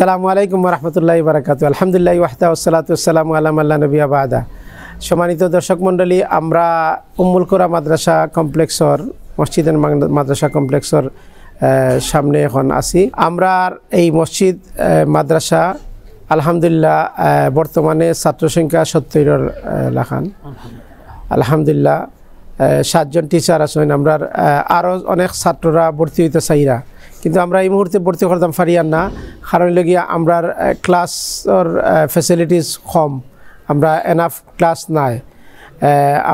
সালামু আলাইকুম রহমতুল্লাহ বারাকাত আলহামদুলিল্লাহ ওয়াহতা ওসালাতাম আলাম আল্লাহ নবী আবাদা সম্মানিত দর্শক মণ্ডলী আমরা কোরা মাদ্রাসা কমপ্লেক্সর মসজিদ মাদ্রাসা কমপ্লেক্সর সামনে এখন আছি আমরা এই মসজিদ মাদ্রাসা আলহামদুলিল্লাহ বর্তমানে ছাত্র সংখ্যা সত্তর লাখান আলহামদুলিল্লাহ সাতজন টিচার আছেন আমরা আরও অনেক ছাত্ররা ভর্তি হইতে চাইরা কিন্তু আমরা এই মুহূর্তে ভর্তি করতাম ফারিয়ান না কারণ লগিয়া আমরা ক্লাসর ফেসিলিটিস কম আমরা এনাফ ক্লাস নাই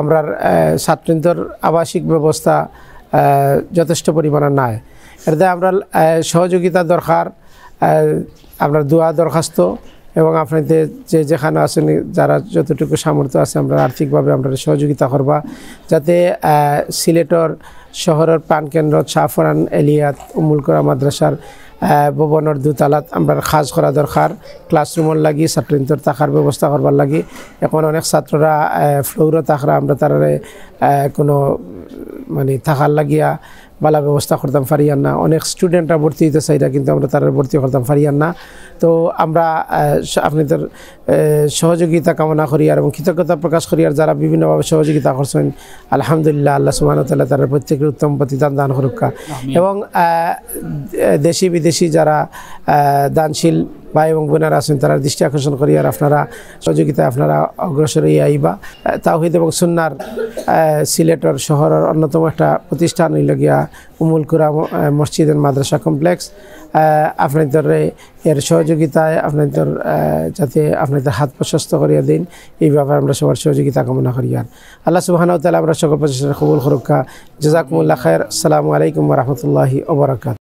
আমরার ছাত্রীদের আবাসিক ব্যবস্থা যথেষ্ট পরিমাণে নাই এটাতে আমরা সহযোগিতা দরকার আপনার দোয়া দরখাস্ত এবং আপনাদের যে যেখানে আছেন যারা যতটুকু সামর্থ্য আছে আমরা আর্থিকভাবে আমরা সহযোগিতা করবা যাতে সিলেটর শহরের প্রাণকেন্দ্র সাফরান এলিয়াত করা মাদ্রাসার ভবনের দুতালাত আমরা সাজ করা দরকার ক্লাসরুমের লাগি ছাত্রীদের থাকার ব্যবস্থা করবার লাগি এখন অনেক ছাত্ররা ফ্লোরও থাকরা আমরা তারা কোনো মানে থাকার লাগিয়া বালা ব্যবস্থা করতাম ফারিয়ান না অনেক স্টুডেন্টরা ভর্তি হইতে চাইরা কিন্তু আমরা তারা ভর্তি করতাম ফারিয়ান না তো আমরা আপনাদের সহযোগিতা কামনা করি আর এবং কৃতজ্ঞতা প্রকাশ করি আর যারা বিভিন্নভাবে সহযোগিতা করছেন আলহামদুলিল্লাহ আল্লাহ তাল্লাহ তার প্রত্যেকের উত্তম প্রতি দান সুরক্ষা এবং দেশি বিদেশি যারা দানশীল ভাই এবং বোনেরা আছেন তারা দৃষ্টি আকর্ষণ করি আর আপনারা সহযোগিতা আপনারা অগ্রসর হয়ে আইবা তাওহিদ এবং সুন্নার সিলেটর শহরের অন্যতম একটা প্রতিষ্ঠান হইল গিয়া কুরা মসজিদ এন্ড মাদ্রাসা কমপ্লেক্স আপনাদের এর সহযোগিতায় আপনাদের যাতে আপনাদের হাত প্রশস্ত করিয়া দিন এই ব্যাপারে আমরা সবার সহযোগিতা কামনা করি আর আল্লাহ সুবাহানাউ তালা আমরা সকল প্রচেষ্টা কবুল সুরক্ষা জাজাকুমুল্লা খায়ের আসসালামু আলাইকুম রহমতুল্লাহি ওবরাকাত